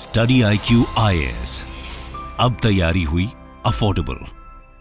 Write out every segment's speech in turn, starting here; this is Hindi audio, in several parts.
स्टडी आई क्यू अब तैयारी हुई अफोर्डेबल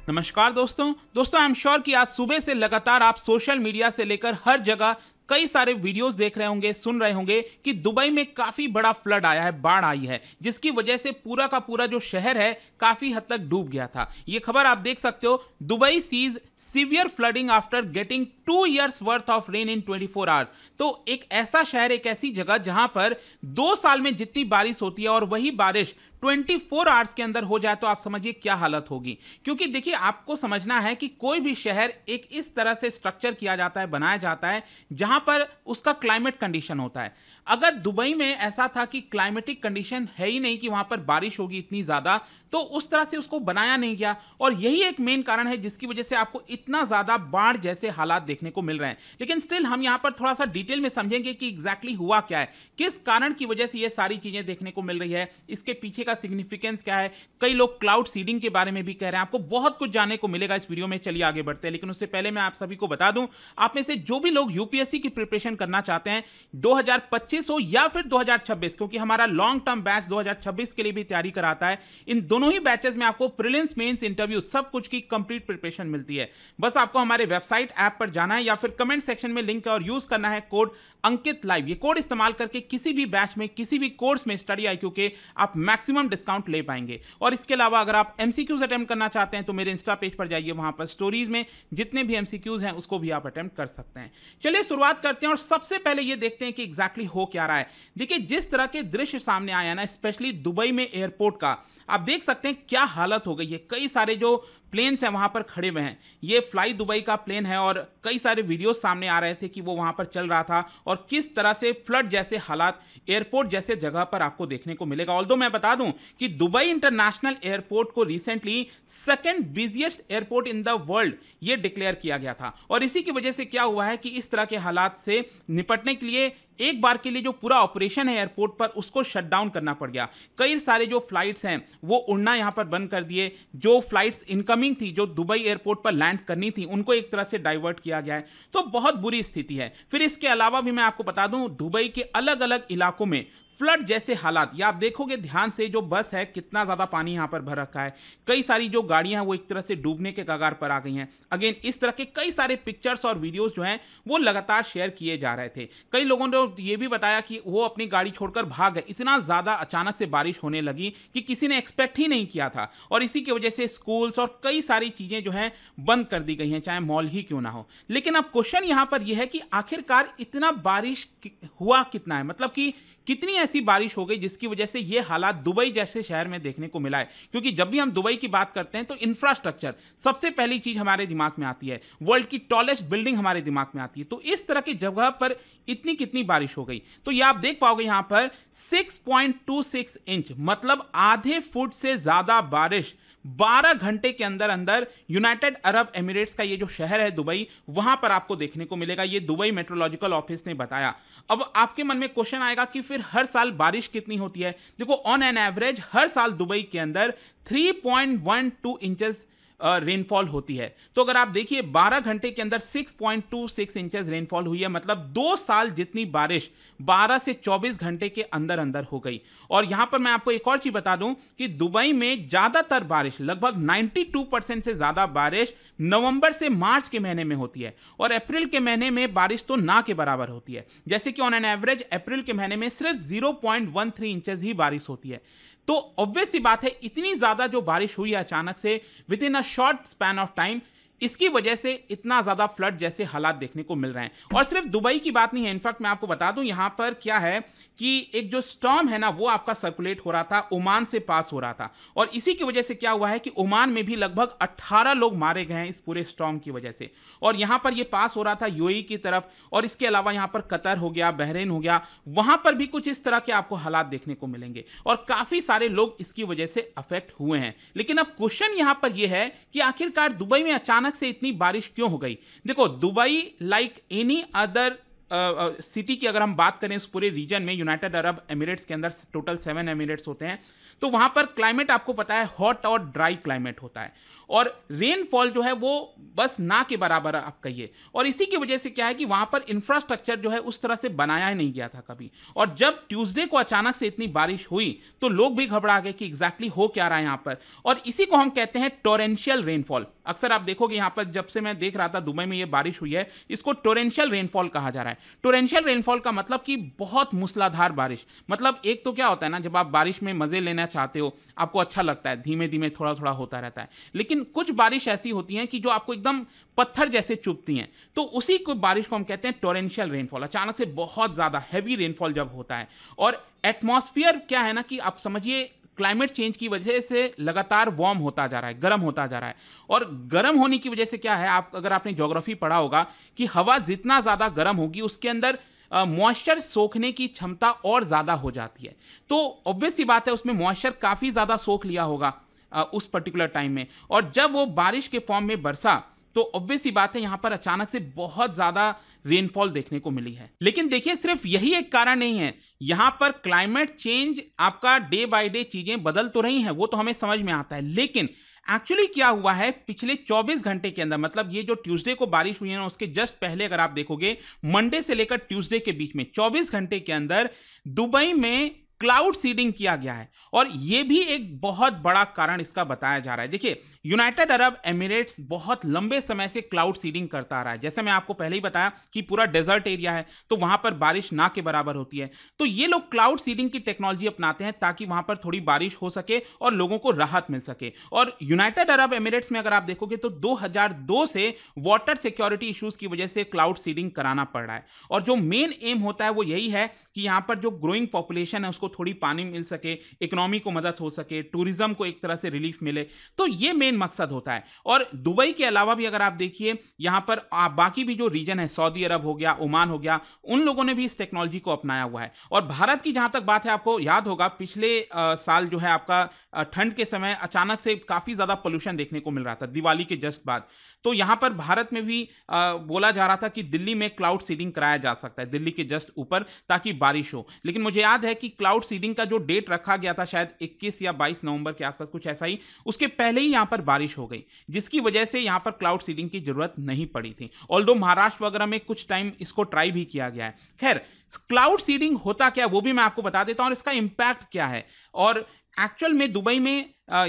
नमस्कार दोस्तों दोस्तों आई एम श्योर कि आज सुबह से लगातार आप सोशल मीडिया से लेकर हर जगह कई सारे वीडियोस देख रहे होंगे सुन रहे होंगे कि दुबई में काफ़ी बड़ा फ्लड आया है बाढ़ आई है जिसकी वजह से पूरा का पूरा जो शहर है काफ़ी हद तक डूब गया था ये खबर आप देख सकते हो Dubai sees severe flooding after getting two years worth of rain in 24 four hour तो एक ऐसा शहर एक ऐसी जगह जहां पर दो साल में जितनी बारिश होती है और वही बारिश 24 फोर आवर्स के अंदर हो जाए तो आप समझिए क्या हालत होगी क्योंकि देखिए आपको समझना है कि कोई भी शहर एक इस तरह से स्ट्रक्चर किया जाता है बनाया जाता है जहां पर उसका क्लाइमेट कंडीशन होता है अगर दुबई में ऐसा था कि क्लाइमेटिक कंडीशन है ही नहीं कि वहां पर बारिश होगी इतनी ज़्यादा तो उस तरह से उसको बनाया नहीं गया और यही एक मेन कारण है जिसकी वजह से आपको इतना ज़्यादा बाढ़ जैसे हालात देखने को मिल रहे हैं लेकिन स्टिल हम यहाँ पर थोड़ा सा डिटेल में समझेंगे कि एग्जैक्टली हुआ क्या है किस कारण की वजह से ये सारी चीज़ें देखने को मिल रही है इसके पीछे का सिग्निफिकेंस क्या है कई लोग क्लाउड सीडिंग के बारे में भी कह रहे हैं आपको बहुत कुछ जानने को मिलेगा इस वीडियो में चलिए आगे बढ़ते हैं लेकिन उससे पहले मैं आप सभी को बता दूं आप में से जो भी लोग यूपीएससी की प्रिपरेशन करना चाहते हैं दो हो या फिर दो क्योंकि हमारा लॉन्ग टर्म बैच दो के लिए भी तैयारी कराता है इन दोनों ही बैचेस में आपको प्रिलिम्स मेन्स इंटरव्यू सब कुछ की कंप्लीट प्रिपरेशन मिलती है बस आपको हमारे वेबसाइट ऐप पर जाना है या फिर कमेंट सेक्शन में लिंक है और यूज करना है कोड अंकित लाइव ये कोड इस्तेमाल करके किसी भी बैच में किसी भी कोर्स में स्टडी आई के आप मैक्सिमम डिस्काउंट ले पाएंगे और इसके अलावा अगर आप एम अटेम्प्ट करना चाहते हैं तो मेरे इंस्टा पेज पर जाइए वहां पर स्टोरीज में जितने भी एम हैं उसको भी आप अटेम्प्ट कर सकते हैं चलिए शुरुआत करते हैं और सबसे पहले ये देखते हैं कि एग्जैक्टली exactly हो क्या रहा है देखिए जिस तरह के दृश्य सामने आया ना स्पेशली दुबई में एयरपोर्ट का आप देख सकते हैं क्या हालत हो गई है कई सारे जो प्लेन्स हैं वहाँ पर खड़े हुए हैं ये फ्लाई दुबई का प्लेन है और कई सारे वीडियोस सामने आ रहे थे कि वो वहाँ पर चल रहा था और किस तरह से फ्लड जैसे हालात एयरपोर्ट जैसे जगह पर आपको देखने को मिलेगा ऑल मैं बता दूं कि दुबई इंटरनेशनल एयरपोर्ट को recently second busiest airport in the world ये डिक्लेयर किया गया था और इसी की वजह से क्या हुआ है कि इस तरह के हालात से निपटने के लिए एक बार के लिए जो पूरा ऑपरेशन है एयरपोर्ट पर उसको शट डाउन करना पड़ गया कई सारे जो फ्लाइट्स हैं वो उड़ना यहाँ पर बंद कर दिए जो फ्लाइट्स इनकमिंग थी जो दुबई एयरपोर्ट पर लैंड करनी थी उनको एक तरह से डाइवर्ट किया गया है तो बहुत बुरी स्थिति है फिर इसके अलावा भी मैं आपको बता दूं दुबई के अलग अलग इलाकों में फ्लड जैसे हालात या आप देखोगे ध्यान से जो बस है कितना ज़्यादा पानी यहाँ पर भर रखा है कई सारी जो गाड़ियाँ हैं वो एक तरह से डूबने के कगार पर आ गई हैं अगेन इस तरह के कई सारे पिक्चर्स और वीडियोस जो हैं वो लगातार शेयर किए जा रहे थे कई लोगों ने ये भी बताया कि वो अपनी गाड़ी छोड़कर भाग गए इतना ज़्यादा अचानक से बारिश होने लगी कि किसी ने एक्सपेक्ट ही नहीं किया था और इसी की वजह से स्कूल्स और कई सारी चीज़ें जो हैं बंद कर दी गई हैं चाहे मॉल ही क्यों ना हो लेकिन अब क्वेश्चन यहाँ पर यह है कि आखिरकार इतना बारिश हुआ कितना है मतलब कि कितनी ऐसी ऐसी बारिश हो गई जिसकी वजह से ये हालात दुबई जैसे शहर में देखने को मिला है क्योंकि जब भी हम दुबई की बात करते हैं तो इंफ्रास्ट्रक्चर सबसे पहली चीज हमारे दिमाग में आती है वर्ल्ड की टॉलेस्ट बिल्डिंग हमारे दिमाग में आती है तो इस तरह की जगह पर इतनी कितनी बारिश हो गई तो ये आप देख पाओगे यहां पर सिक्स इंच मतलब आधे फुट से ज्यादा बारिश 12 घंटे के अंदर अंदर यूनाइटेड अरब एमिरेट्स का ये जो शहर है दुबई वहां पर आपको देखने को मिलेगा ये दुबई मेट्रोलॉजिकल ऑफिस ने बताया अब आपके मन में क्वेश्चन आएगा कि फिर हर साल बारिश कितनी होती है देखो ऑन एन एवरेज हर साल दुबई के अंदर 3.12 इंचेस रेनफॉल होती है तो अगर आप देखिए 12 घंटे के अंदर 6.26 इंचेस रेनफॉल हुई है मतलब दो साल जितनी बारिश 12 से 24 घंटे के अंदर अंदर हो गई और यहां पर मैं आपको एक और चीज बता दूं कि दुबई में ज्यादातर बारिश लगभग 92 परसेंट से ज्यादा बारिश नवंबर से मार्च के महीने में होती है और अप्रैल के महीने में बारिश तो ना के बराबर होती है जैसे कि ऑन एन एवरेज अप्रैल के महीने में सिर्फ जीरो इंचेस ही बारिश होती है तो ऑब्वियस सी बात है इतनी ज़्यादा जो बारिश हुई अचानक से within a short span of time इसकी वजह से इतना ज़्यादा फ्लड जैसे हालात देखने को मिल रहे हैं और सिर्फ दुबई की बात नहीं है इनफैक्ट मैं आपको बता दूं यहां पर क्या है कि एक जो स्टॉम है ना वो आपका सर्कुलेट हो रहा था ओमान से पास हो रहा था और इसी की वजह से क्या हुआ है कि ओमान में भी लगभग 18 लोग मारे गए हैं इस पूरे स्टॉम की वजह से और यहां पर यह पास हो रहा था यू की तरफ और इसके अलावा यहां पर कतर हो गया बहरेन हो गया वहां पर भी कुछ इस तरह के आपको हालात देखने को मिलेंगे और काफ़ी सारे लोग इसकी वजह से अफेक्ट हुए हैं लेकिन अब क्वेश्चन यहां पर यह है कि आखिरकार दुबई में अचानक अचानक से इतनी बारिश क्यों हो गई देखो Dubai like any other city की अगर हम बात करें इस पूरे रीजन में यूनाइटेड अरब एमिरेट्स के अंदर टोटल सेवन एमिरेट्स होते हैं तो वहाँ पर क्लाइमेट आपको पता है हॉट और ड्राई क्लाइमेट होता है और रेनफॉल जो है वो बस ना के बराबर आप कहिए और इसी की वजह से क्या है कि वहाँ पर इंफ्रास्ट्रक्चर जो है उस तरह से बनाया ही नहीं गया था कभी और जब ट्यूसडे को अचानक से इतनी बारिश हुई तो लोग भी घबरा गए कि एग्जैक्टली हो क्या रहा है यहाँ पर और इसी को हम कहते हैं टोरेंशियल रेनफॉल अक्सर आप देखोगे यहाँ पर जब से मैं देख रहा था दुबई में ये बारिश हुई है इसको टोरेंशियल रेनफॉल कहा जा रहा है टोरेंशियल रेनफॉल का मतलब कि बहुत मूसलाधार बारिश मतलब एक तो क्या होता है ना जब आप बारिश में मज़े लेना चाहते हो आपको अच्छा लगता है धीमे धीमे थोड़ा थोड़ा होता रहता है लेकिन कुछ बारिश ऐसी होती हैं कि जो आपको एकदम पत्थर जैसे चुपती हैं तो उसी को बारिश को हम कहते हैं टोरेंशियल रेनफॉल अचानक से बहुत ज़्यादा हैवी रेनफॉल जब होता है और एटमॉस्फियर क्या है ना कि आप समझिए क्लाइमेट चेंज की वजह से लगातार वार्म होता जा रहा है गर्म होता जा रहा है और गर्म होने की वजह से क्या है आप अगर आपने जोग्राफी पढ़ा होगा कि हवा जितना ज़्यादा गर्म होगी उसके अंदर मॉइस्चर सोखने की क्षमता और ज़्यादा हो जाती है तो ऑब्वियस सी बात है उसमें मॉइस्चर काफ़ी ज़्यादा सोख लिया होगा उस पर्टिकुलर टाइम में और जब वो बारिश के फॉर्म में बरसा तो ऑब्वियस ही बात है यहाँ पर अचानक से बहुत ज़्यादा रेनफॉल देखने को मिली है लेकिन देखिए सिर्फ यही एक कारण नहीं है यहाँ पर क्लाइमेट चेंज आपका डे बाय डे चीज़ें बदल तो रही हैं वो तो हमें समझ में आता है लेकिन एक्चुअली क्या हुआ है पिछले 24 घंटे के अंदर मतलब ये जो ट्यूसडे को बारिश हुई है ना उसके जस्ट पहले अगर आप देखोगे मंडे से लेकर ट्यूसडे के बीच में 24 घंटे के अंदर दुबई में क्लाउड सीडिंग किया गया है और ये भी एक बहुत बड़ा कारण इसका बताया जा रहा है देखिए यूनाइटेड अरब एमिरेट्स बहुत लंबे समय से क्लाउड सीडिंग करता आ रहा है जैसे मैं आपको पहले ही बताया कि पूरा डेजर्ट एरिया है तो वहां पर बारिश ना के बराबर होती है तो ये लोग क्लाउड सीडिंग की टेक्नोलॉजी अपनाते हैं ताकि वहां पर थोड़ी बारिश हो सके और लोगों को राहत मिल सके और यूनाइटेड अरब एमिरेट्स में अगर आप देखोगे तो दो से वाटर सिक्योरिटी इशूज की वजह से क्लाउड सीडिंग कराना पड़ रहा है और जो मेन एम होता है वो यही है कि यहाँ पर जो ग्रोइंग पॉपुलेशन है उसको थोड़ी पानी मिल सके इकोनॉमी को मदद हो सके टूरिज्म को एक तरह से रिलीफ मिले तो ये मेन मकसद होता है और दुबई के अलावा भी अगर आप देखिए यहाँ पर बाकी भी जो रीजन है सऊदी अरब हो गया ओमान हो गया उन लोगों ने भी इस टेक्नोलॉजी को अपनाया हुआ है और भारत की जहाँ तक बात है आपको याद होगा पिछले साल जो है आपका ठंड के समय अचानक से काफ़ी ज़्यादा पोल्यूशन देखने को मिल रहा था दिवाली के जस्ट बाद तो यहाँ पर भारत में भी बोला जा रहा था कि दिल्ली में क्लाउड सीडिंग कराया जा सकता है दिल्ली के जस्ट ऊपर ताकि बारिश हो लेकिन मुझे याद है कि क्लाउड विदाउट सीडिंग का जो डेट रखा गया था शायद 21 या 22 नवंबर के आसपास कुछ ऐसा ही उसके पहले ही यहां पर बारिश हो गई जिसकी वजह से यहां पर क्लाउड सीडिंग की जरूरत नहीं पड़ी थी ऑल महाराष्ट्र वगैरह में कुछ टाइम इसको ट्राई भी किया गया है खैर क्लाउड सीडिंग होता क्या वो भी मैं आपको बता देता हूं और इसका इंपैक्ट क्या है और एक्चुअल में दुबई में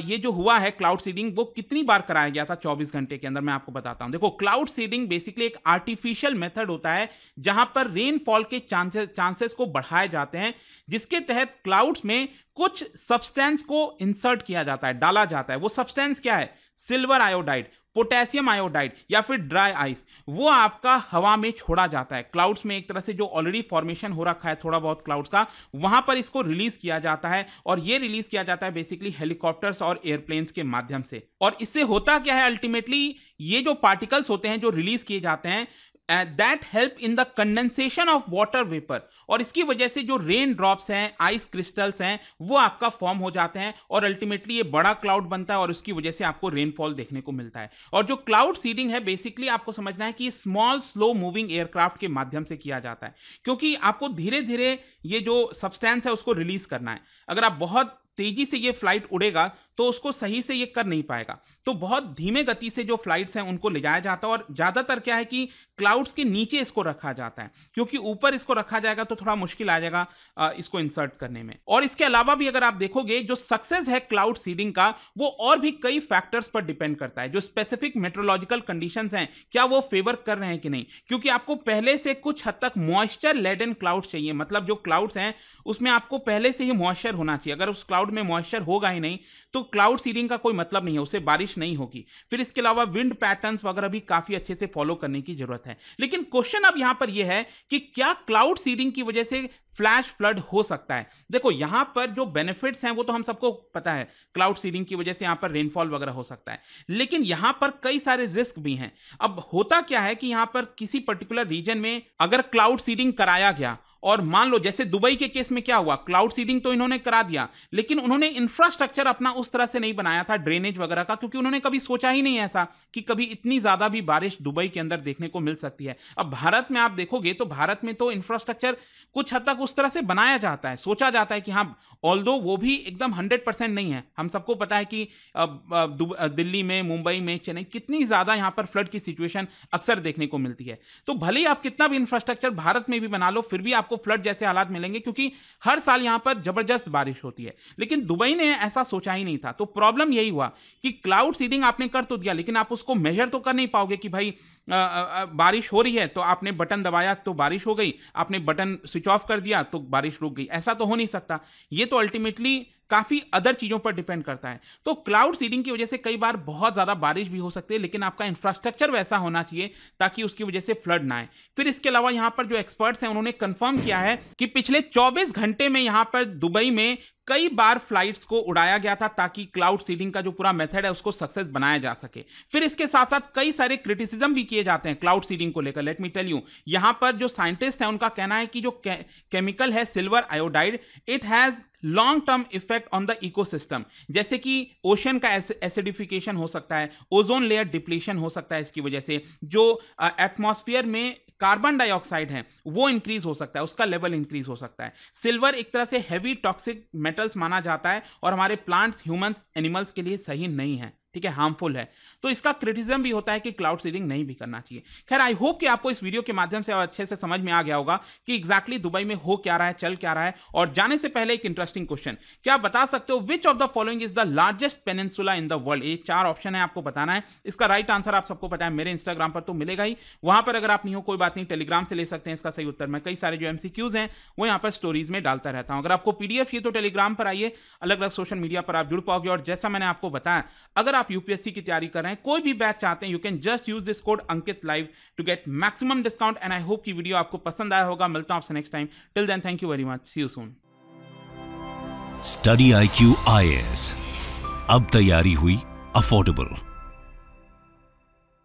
ये जो हुआ है क्लाउड सीडिंग वो कितनी बार कराया गया था 24 घंटे के अंदर मैं आपको बताता हूं देखो क्लाउड सीडिंग बेसिकली एक आर्टिफिशियल मेथड होता है जहां पर रेनफॉल के चांसेस चांसेस को बढ़ाए जाते हैं जिसके तहत क्लाउड्स में कुछ सब्सटेंस को इंसर्ट किया जाता है डाला जाता है वो सब्सटेंस क्या है सिल्वर आयोडाइड पोटेशियम आयोडाइड या फिर ड्राई आइस वो आपका हवा में छोड़ा जाता है क्लाउड्स में एक तरह से जो ऑलरेडी फॉर्मेशन हो रखा है थोड़ा बहुत क्लाउड्स का वहां पर इसको रिलीज किया जाता है और ये रिलीज किया जाता है बेसिकली हेलीकॉप्टर्स और एयरप्लेन्स के माध्यम से और इससे होता क्या है अल्टीमेटली ये जो पार्टिकल्स होते हैं जो रिलीज किए जाते हैं that help in the condensation of water vapour और इसकी वजह से जो रेन ड्रॉप्स हैं आइस क्रिस्टल्स हैं वो आपका फॉर्म हो जाते हैं और अल्टीमेटली ये बड़ा क्लाउड बनता है और उसकी वजह से आपको रेनफॉल देखने को मिलता है और जो क्लाउड सीडिंग है बेसिकली आपको समझना है कि स्मॉल स्लो मूविंग एयरक्राफ्ट के माध्यम से किया जाता है क्योंकि आपको धीरे धीरे ये जो सब्सटेंस है उसको रिलीज करना है अगर आप बहुत तेजी से ये फ्लाइट उड़ेगा तो उसको सही से ये कर नहीं पाएगा तो बहुत धीमे गति से जो फ्लाइट्स हैं उनको ले जाया जाता है और ज़्यादातर क्या है कि क्लाउड्स के नीचे इसको रखा जाता है क्योंकि ऊपर इसको रखा जाएगा तो थोड़ा मुश्किल आ जाएगा इसको इंसर्ट करने में और इसके अलावा भी अगर आप देखोगे जो सक्सेस है क्लाउड सीडिंग का वो और भी कई फैक्टर्स पर डिपेंड करता है जो स्पेसिफिक मेट्रोलॉजिकल कंडीशन हैं क्या वो फेवर कर रहे हैं कि नहीं क्योंकि आपको पहले से कुछ हद तक मॉइस्चर लेडन क्लाउड चाहिए मतलब जो क्लाउड्स हैं उसमें आपको पहले से ही मॉइस्चर होना चाहिए अगर उस क्लाउड में मॉइस्चर होगा ही नहीं तो क्लाउड सीडिंग का कोई मतलब नहीं है उसे बारिश नहीं होगी फिर इसके अलावा विंड पैटर्न वगैरह भी काफी अच्छे से फॉलो करने की जरूरत है लेकिन क्वेश्चन अब यहां पर यह है कि क्या क्लाउड सीडिंग की वजह से फ्लैश फ्लड हो सकता है देखो यहां पर जो बेनिफिट्स हैं वो तो हम सबको पता है क्लाउड सीडिंग की वजह से यहां पर रेनफॉल वगैरह हो सकता है लेकिन यहां पर कई सारे रिस्क भी हैं अब होता क्या है कि यहां पर किसी पर्टिकुलर रीजन में अगर क्लाउड सीडिंग कराया गया और मान लो जैसे दुबई के केस में क्या हुआ क्लाउड सीडिंग तो इन्होंने करा दिया लेकिन उन्होंने इंफ्रास्ट्रक्चर अपना उस तरह से नहीं बनाया था ड्रेनेज वगैरह का क्योंकि उन्होंने कभी सोचा ही नहीं ऐसा कि कभी इतनी ज़्यादा भी बारिश दुबई के अंदर देखने को मिल सकती है अब भारत में आप देखोगे तो भारत में तो इंफ्रास्ट्रक्चर कुछ हद तक उस तरह से बनाया जाता है सोचा जाता है कि हाँ ऑल वो भी एकदम हंड्रेड परसेंट नहीं है हम सबको पता है कि दिल्ली में मुंबई में चेन्नई कितनी ज़्यादा यहाँ पर फ्लड की सिचुएशन अक्सर देखने को मिलती है तो भले ही आप कितना भी इंफ्रास्ट्रक्चर भारत में भी बना लो फिर भी आपको आपको फ्लड जैसे हालात मिलेंगे क्योंकि हर साल यहां पर जबरदस्त बारिश होती है लेकिन दुबई ने ऐसा सोचा ही नहीं था तो प्रॉब्लम यही हुआ कि क्लाउड सीडिंग आपने कर तो दिया लेकिन आप उसको मेजर तो कर नहीं पाओगे कि भाई आ, आ, बारिश हो रही है तो आपने बटन दबाया तो बारिश हो गई आपने बटन स्विच ऑफ कर दिया तो बारिश रुक गई ऐसा तो हो नहीं सकता ये तो अल्टीमेटली काफ़ी अदर चीज़ों पर डिपेंड करता है तो क्लाउड सीडिंग की वजह से कई बार बहुत ज़्यादा बारिश भी हो सकती है लेकिन आपका इंफ्रास्ट्रक्चर वैसा होना चाहिए ताकि उसकी वजह से फ्लड ना आए फिर इसके अलावा यहां पर जो एक्सपर्ट्स हैं उन्होंने कन्फर्म किया है कि पिछले 24 घंटे में यहां पर दुबई में कई बार फ्लाइट्स को उड़ाया गया था ताकि क्लाउड सीडिंग का जो पूरा मेथड है उसको सक्सेस बनाया जा सके फिर इसके साथ साथ कई सारे क्रिटिसिज्म भी किए जाते हैं क्लाउड सीडिंग को लेकर लेट मी टेल यू यहां पर जो साइंटिस्ट हैं उनका कहना है कि जो केमिकल है silver iodide it has long term effect on the ecosystem जैसे कि ओशन का एसिडिफिकेशन हो सकता है ओजोन लेयर डिप्लीशन हो सकता है इसकी वजह से जो एटमोस्फियर में कार्बन डाइऑक्साइड है वो इंक्रीज हो सकता है उसका लेवल इंक्रीज हो सकता है सिल्वर एक तरह से हैवी टॉक्सिक मेटल्स माना जाता है और हमारे प्लांट्स ह्यूमंस एनिमल्स के लिए सही नहीं है ठीक है हार्मफुल है तो इसका क्रिटिसिज्म भी होता है कि क्लाउड सीडिंग नहीं भी करना चाहिए खैर आई होप कि आपको इस वीडियो के माध्यम से अच्छे से समझ में आ गया होगा कि एग्जैक्टली exactly दुबई में हो क्या रहा है चल क्या रहा है और जाने से पहले एक इंटरेस्टिंग क्वेश्चन क्या आप बता सकते हो which of the following is the largest peninsula in the world ये चार ऑप्शन है आपको बताना है इसका राइट right आंसर आप सबको पता है मेरे इंस्टाग्राम पर तो मिलेगा ही वहां पर अगर आप नहीं हो कोई बात नहीं टेलीग्राम से ले सकते हैं इसका सही उत्तर मैं कई सारे जो एमसीक्यूज हैं वो यहाँ पर स्टोरीज में डालता रहता हूं अगर आपको पीडीएफ ये तो टेलीग्राम पर आइए अलग अलग सोशल मीडिया पर आप जुड़ पाओगे और जैसा मैंने आपको बताया अगर आप यूपीएससी की तैयारी कर रहे हैं कोई भी बैच चाहते हैं you can just use this code Ankit live to get maximum discount and I hope की वीडियो आपको पसंद आया होगा मिलता हूं आपसे next time till then thank you very much see you soon study I Q I S अब तैयारी हुई अफोर्डेबल